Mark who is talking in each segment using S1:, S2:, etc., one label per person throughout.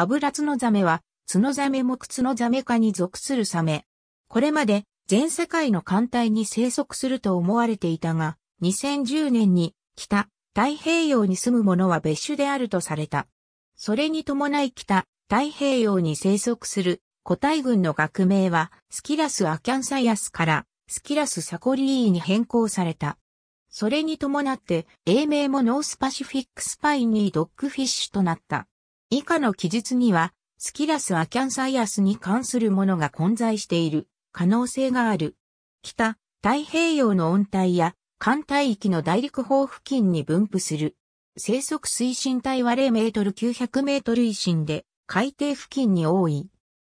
S1: アブラツノザメは、ツノザメクツノザメ科に属するサメ。これまで全世界の艦隊に生息すると思われていたが、2010年に北太平洋に住むものは別種であるとされた。それに伴い北太平洋に生息する個体群の学名はスキラス・アキャンサイアスからスキラス・サコリーに変更された。それに伴って英名もノースパシフィックスパイニードッグフィッシュとなった。以下の記述には、スキラス・アキャンサイアスに関するものが混在している可能性がある。北、太平洋の温帯や寒帯域の大陸方付近に分布する。生息推進体は0メートル900メートル以深で海底付近に多い。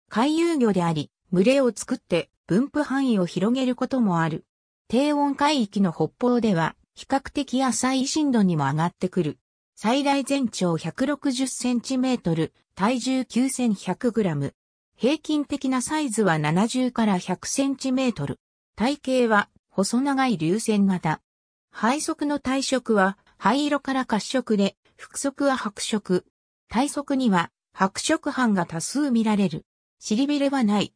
S1: 海遊魚であり、群れを作って分布範囲を広げることもある。低温海域の北方では比較的浅い深度にも上がってくる。最大全長160センチメートル、体重9100グラム。平均的なサイズは70から100センチメートル。体型は細長い流線型。配色の体色は灰色から褐色で、腹側は白色。体側には白色斑が多数見られる。尻びれはない。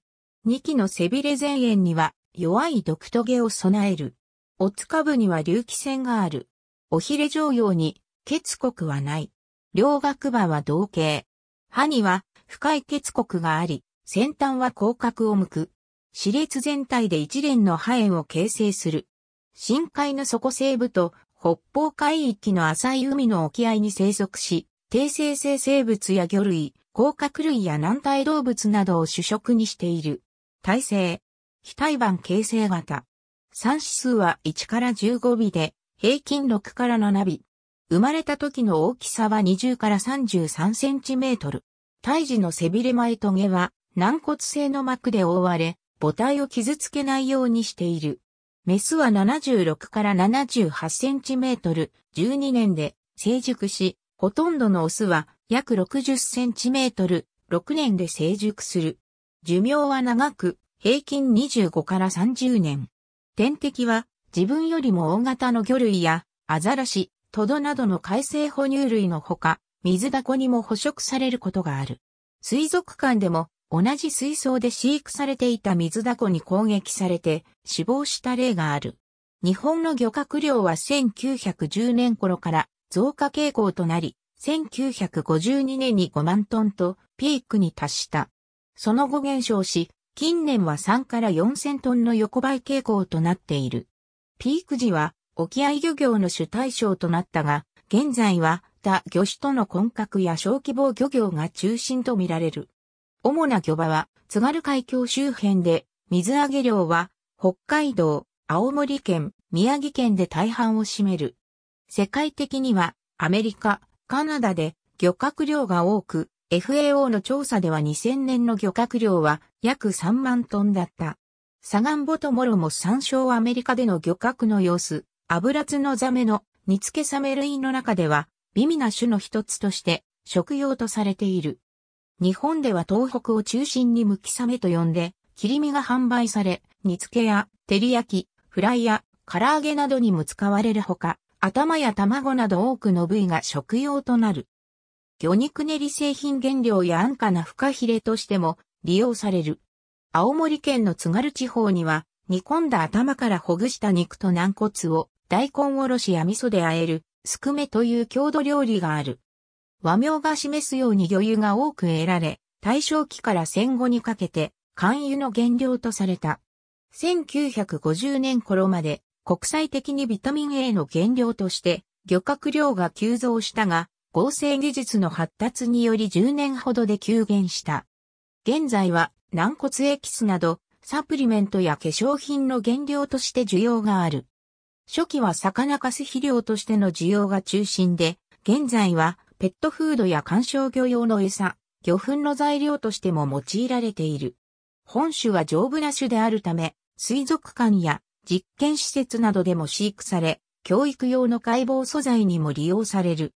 S1: 2機の背びれ前縁には弱い毒トゲを備える。おつか部には隆起線がある。おひれ上用に結国はない。両学馬は同型。歯には深い結国があり、先端は広角を向く。歯列全体で一連の歯炎を形成する。深海の底西部と北方海域の浅い海の沖合に生息し、低生成生物や魚類、甲殻類や軟体動物などを主食にしている。体制。非対板形成型。産指数は1から15尾で、平均6から7尾。生まれた時の大きさは20から33センチメートル。胎児の背びれ前棘は軟骨製の膜で覆われ、母体を傷つけないようにしている。メスは76から78センチメートル、12年で成熟し、ほとんどのオスは約60センチメートル、6年で成熟する。寿命は長く、平均25から30年。天敵は自分よりも大型の魚類やアザラシ、トドなどの海生哺乳類のほか、水ダコにも捕食されることがある。水族館でも同じ水槽で飼育されていた水ダコに攻撃されて死亡した例がある。日本の漁獲量は1910年頃から増加傾向となり、1952年に5万トンとピークに達した。その後減少し、近年は3から4000トンの横ばい傾向となっている。ピーク時は沖合漁業の主対象となったが、現在は他魚種との混獲や小規模漁業が中心とみられる。主な漁場は津軽海峡周辺で、水揚げ量は北海道、青森県、宮城県で大半を占める。世界的にはアメリカ、カナダで漁獲量が多く、FAO の調査では2000年の漁獲量は約3万トンだった。サガンボトモロも参照アメリカでの漁獲の様子、油津のザメの煮付けサメ類の中では、微味な種の一つとして食用とされている。日本では東北を中心にむきサメと呼んで、切り身が販売され、煮付けや、照り焼き、フライや、唐揚げなどにも使われるほか、頭や卵など多くの部位が食用となる。魚肉練り製品原料や安価なフカヒレとしても利用される。青森県の津軽地方には、煮込んだ頭からほぐした肉と軟骨を大根おろしや味噌で和える、すくめという郷土料理がある。和名が示すように魚油が多く得られ、大正期から戦後にかけて、肝油の原料とされた。1950年頃まで国際的にビタミン A の原料として漁獲量が急増したが、合成技術の発達により10年ほどで急減した。現在は軟骨エキスなどサプリメントや化粧品の原料として需要がある。初期は魚かす肥料としての需要が中心で、現在はペットフードや観賞魚用の餌、魚粉の材料としても用いられている。本種は丈夫な種であるため、水族館や実験施設などでも飼育され、教育用の解剖素材にも利用される。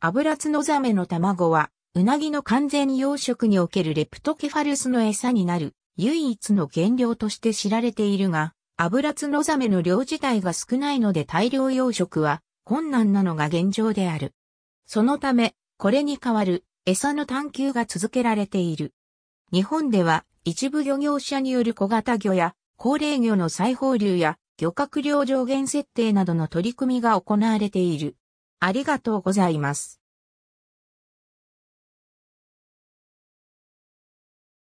S1: アブラツノザメの卵は、うなぎの完全養殖におけるレプトケファルスの餌になる、唯一の原料として知られているが、油ブのツノザメの量自体が少ないので大量養殖は困難なのが現状である。そのため、これに代わる餌の探求が続けられている。日本では一部漁業者による小型魚や高齢魚の再放流や漁獲量上限設定などの取り組みが行われている。ありがとうございます。